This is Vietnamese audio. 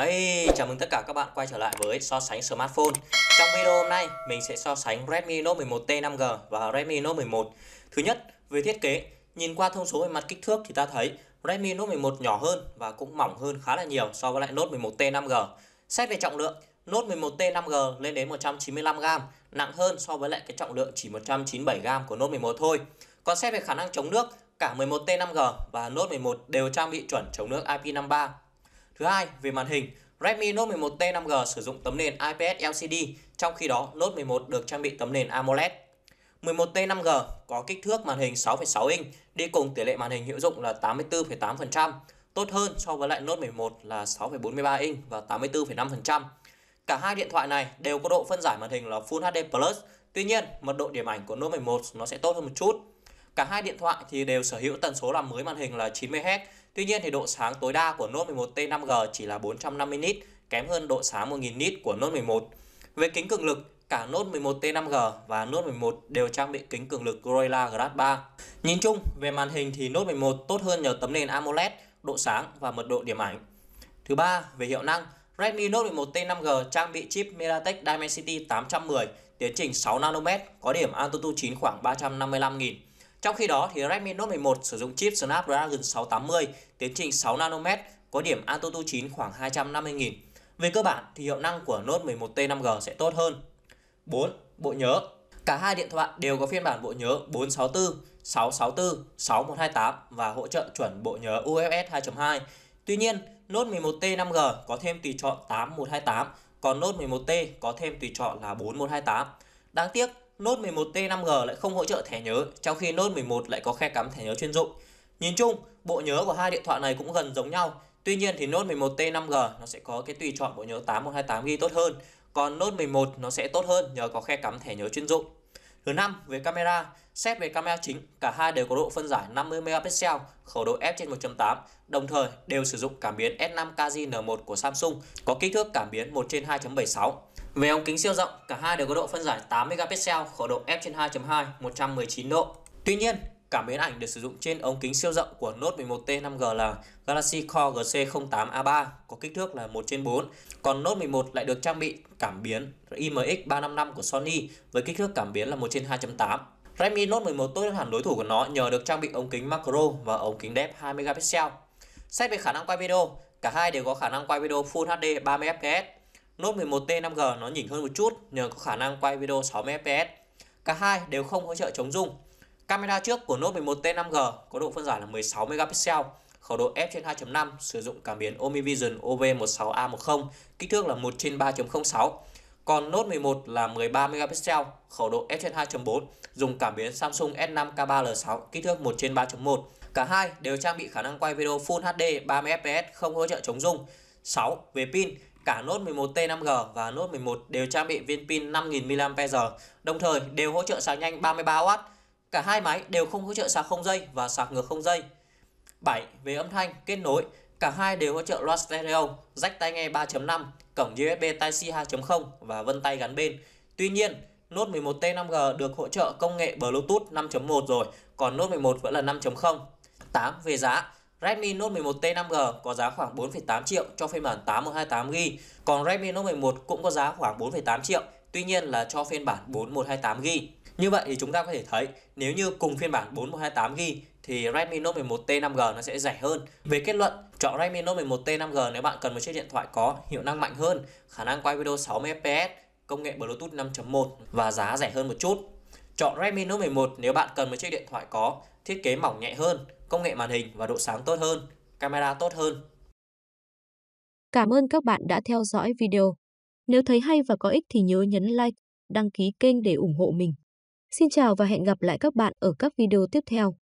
Hey, chào mừng tất cả các bạn quay trở lại với so sánh smartphone. Trong video hôm nay, mình sẽ so sánh Redmi Note 11T 5G và Redmi Note 11. Thứ nhất, về thiết kế, nhìn qua thông số về mặt kích thước thì ta thấy Redmi Note 11 nhỏ hơn và cũng mỏng hơn khá là nhiều so với lại Note 11T 5G. Xét về trọng lượng, Note 11T 5G lên đến 195g, nặng hơn so với lại cái trọng lượng chỉ 197g của Note 11 thôi. Còn xét về khả năng chống nước, cả 11T 5G và Note 11 đều trang bị chuẩn chống nước IP53 Thứ hai, về màn hình, Redmi Note 11T 5G sử dụng tấm nền IPS LCD, trong khi đó Note 11 được trang bị tấm nền AMOLED. 11T 5G có kích thước màn hình 6,6 inch, đi cùng tỷ lệ màn hình hữu dụng là 84,8%, tốt hơn so với lại Note 11 là 6,43 inch và 84,5%. Cả hai điện thoại này đều có độ phân giải màn hình là Full HD Plus, tuy nhiên mật độ điểm ảnh của Note 11 nó sẽ tốt hơn một chút. Cả hai điện thoại thì đều sở hữu tần số làm mới màn hình là 90Hz, Tuy nhiên thì độ sáng tối đa của Note 11 T5G chỉ là 450 nit, kém hơn độ sáng 1000 nit của Note 11. Về kính cường lực, cả Note 11 T5G và Note 11 đều trang bị kính cường lực Gorilla Glass 3. Nhìn chung, về màn hình thì Note 11 tốt hơn nhờ tấm nền AMOLED, độ sáng và mật độ điểm ảnh. Thứ ba, về hiệu năng, Redmi Note 11 T5G trang bị chip MediaTek Dimensity 810, tiến trình 6 nanomet, có điểm AnTuTu 9 khoảng 355.000 trong khi đó thì Redmi Note 11 sử dụng chip Snapdragon 680 tiến trình 6 nanomet có điểm AnTuTu 9 khoảng 250.000. Về cơ bản thì hiệu năng của Note 11T 5G sẽ tốt hơn. 4. Bộ nhớ Cả hai điện thoại đều có phiên bản bộ nhớ 464, 664, 6128 và hỗ trợ chuẩn bộ nhớ UFS 2.2. Tuy nhiên, Note 11T 5G có thêm tùy chọn 8128, còn Note 11T có thêm tùy chọn là 4128. Đáng tiếc, Note 11T 5G lại không hỗ trợ thẻ nhớ, trong khi Note 11 lại có khe cắm thẻ nhớ chuyên dụng. Nhìn chung, bộ nhớ của hai điện thoại này cũng gần giống nhau. Tuy nhiên thì Note 11T 5G nó sẽ có cái tùy chọn bộ nhớ 8128GB tốt hơn, còn Note 11 nó sẽ tốt hơn nhờ có khe cắm thẻ nhớ chuyên dụng. Thứ năm về camera, xét về camera chính, cả hai đều có độ phân giải 50 megapixel, khẩu độ f trên 1.8, đồng thời đều sử dụng cảm biến S5 KZN1 của Samsung có kích thước cảm biến 1 trên 2,76. Về ống kính siêu rộng, cả hai đều có độ phân giải 8 megapixel, khẩu độ f trên 2.2 119 độ. Tuy nhiên, cảm biến ảnh được sử dụng trên ống kính siêu rộng của Note 11T 5G là Galaxy Core GC08A3 có kích thước là 1 trên 4, còn Note 11 lại được trang bị cảm biến IMX355 của Sony với kích thước cảm biến là 1 trên 2.8. Redmi Note 11 tốt hơn hẳn đối thủ của nó nhờ được trang bị ống kính macro và ống kính đẹp 2 megapixel. Xét về khả năng quay video, cả hai đều có khả năng quay video Full HD 30fps Note 11T 5G nó nhỉnh hơn một chút nhờ có khả năng quay video 60 fps. Cả hai đều không hỗ trợ chống rung. Camera trước của Note 11T 5G có độ phân giải là 16 megapixel, khẩu độ f trên 2.5 sử dụng cảm biến OmniVision OV16A10, kích thước là 1 trên 3.06. Còn Note 11 là 13 megapixel, khẩu độ f trên 2.4, dùng cảm biến Samsung S5K3L6, kích thước 1 trên 3.1. Cả hai đều trang bị khả năng quay video Full HD 30fps không hỗ trợ chống rung. 6. Về pin, cả nốt 11T5G và nốt 11 đều trang bị viên pin 5000 mAh, đồng thời đều hỗ trợ sạc nhanh 33W. Cả hai máy đều không hỗ trợ sạc không dây và sạc ngược không dây. 7. Về âm thanh, kết nối, cả hai đều hỗ trợ loa stereo, jack tai nghe 3.5, cổng USB Type-C 2.0 và vân tay gắn bên. Tuy nhiên, Nốt 11T5G được hỗ trợ công nghệ Bluetooth 5.1 rồi, còn Nốt 11 vẫn là 5.0. 8. Về giá, Redmi Note 11T 5G có giá khoảng 4,8 triệu cho phiên bản 8128GB, còn Redmi Note 11 cũng có giá khoảng 4,8 triệu, tuy nhiên là cho phiên bản 4128GB. Như vậy thì chúng ta có thể thấy nếu như cùng phiên bản 4128GB thì Redmi Note 11T 5G nó sẽ rẻ hơn. Về kết luận, chọn Redmi Note 11T 5G nếu bạn cần một chiếc điện thoại có hiệu năng mạnh hơn, khả năng quay video 60fps, công nghệ Bluetooth 5.1 và giá rẻ hơn một chút. Chọn Redmi Note 11 nếu bạn cần một chiếc điện thoại có thiết kế mỏng nhẹ hơn, công nghệ màn hình và độ sáng tốt hơn, camera tốt hơn. Cảm ơn các bạn đã theo dõi video. Nếu thấy hay và có ích thì nhớ nhấn like, đăng ký kênh để ủng hộ mình. Xin chào và hẹn gặp lại các bạn ở các video tiếp theo.